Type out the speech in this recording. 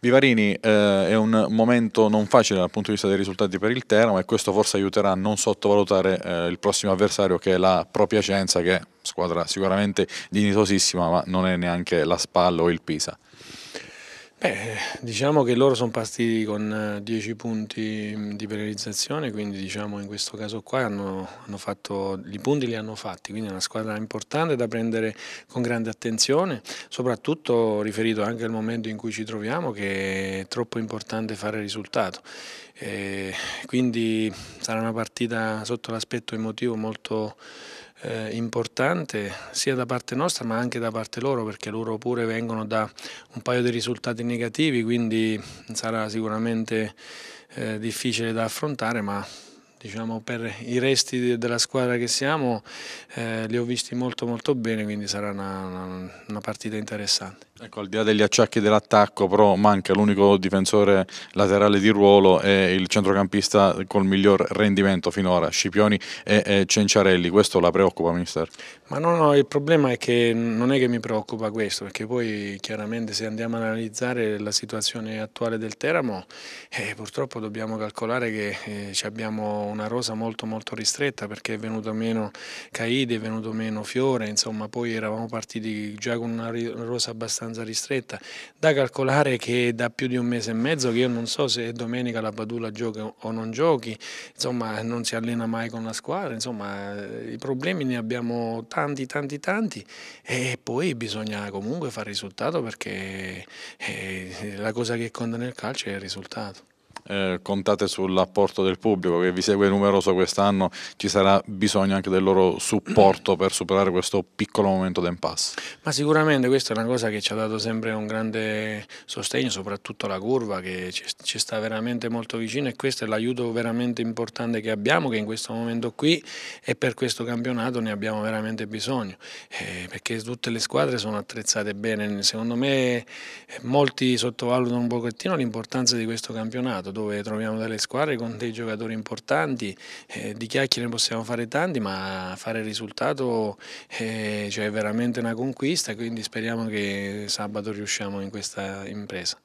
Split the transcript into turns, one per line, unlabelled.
Vivarini eh, è un momento non facile dal punto di vista dei risultati per il Teramo e questo forse aiuterà a non sottovalutare eh, il prossimo avversario che è la propria Propiacenza che è squadra sicuramente dignitosissima ma non è neanche la Spalla o il Pisa. Beh,
diciamo che loro sono partiti con 10 eh, punti mm, di penalizzazione, quindi diciamo in questo caso qua hanno, hanno fatto, i punti li hanno fatti, quindi è una squadra importante da prendere con grande attenzione, soprattutto riferito anche al momento in cui ci troviamo che è troppo importante fare risultato. E quindi sarà una partita sotto l'aspetto emotivo molto eh, importante sia da parte nostra ma anche da parte loro perché loro pure vengono da un paio di risultati negativi, quindi sarà sicuramente eh, difficile da affrontare, ma diciamo, per i resti della squadra che siamo eh, li ho visti molto molto bene, quindi sarà una, una, una partita interessante.
Ecco, al di là degli acciacchi dell'attacco, però manca l'unico difensore laterale di ruolo e il centrocampista col miglior rendimento finora, Scipioni e, Cenciarelli. Questo la preoccupa, mister?
Ma no, no, il problema è che non è che mi preoccupa questo, perché poi chiaramente se andiamo ad analizzare la situazione attuale del Teramo, eh, purtroppo dobbiamo calcolare che eh, abbiamo una rosa molto molto ristretta, perché è venuto meno Caide, è venuto meno Fiore, insomma poi eravamo partiti già con una rosa abbastanza abbastanza ristretta, da calcolare che da più di un mese e mezzo che io non so se domenica la Padula giochi o non giochi, insomma non si allena mai con la squadra, insomma eh, i problemi ne abbiamo tanti tanti tanti e poi bisogna comunque fare risultato perché eh, la cosa che conta nel calcio è il risultato
eh, contate sull'apporto del pubblico che vi segue numeroso quest'anno, ci sarà bisogno anche del loro supporto per superare questo piccolo momento d'impasse.
Ma sicuramente questa è una cosa che ci ha dato sempre un grande sostegno, soprattutto la curva che ci, ci sta veramente molto vicino e questo è l'aiuto veramente importante che abbiamo, che in questo momento qui e per questo campionato ne abbiamo veramente bisogno, eh, perché tutte le squadre sono attrezzate bene, secondo me eh, molti sottovalutano un pochettino l'importanza di questo campionato, dove troviamo delle squadre con dei giocatori importanti, eh, di chiacchiere possiamo fare tanti, ma fare il risultato eh, cioè è veramente una conquista, quindi speriamo che sabato riusciamo in questa impresa.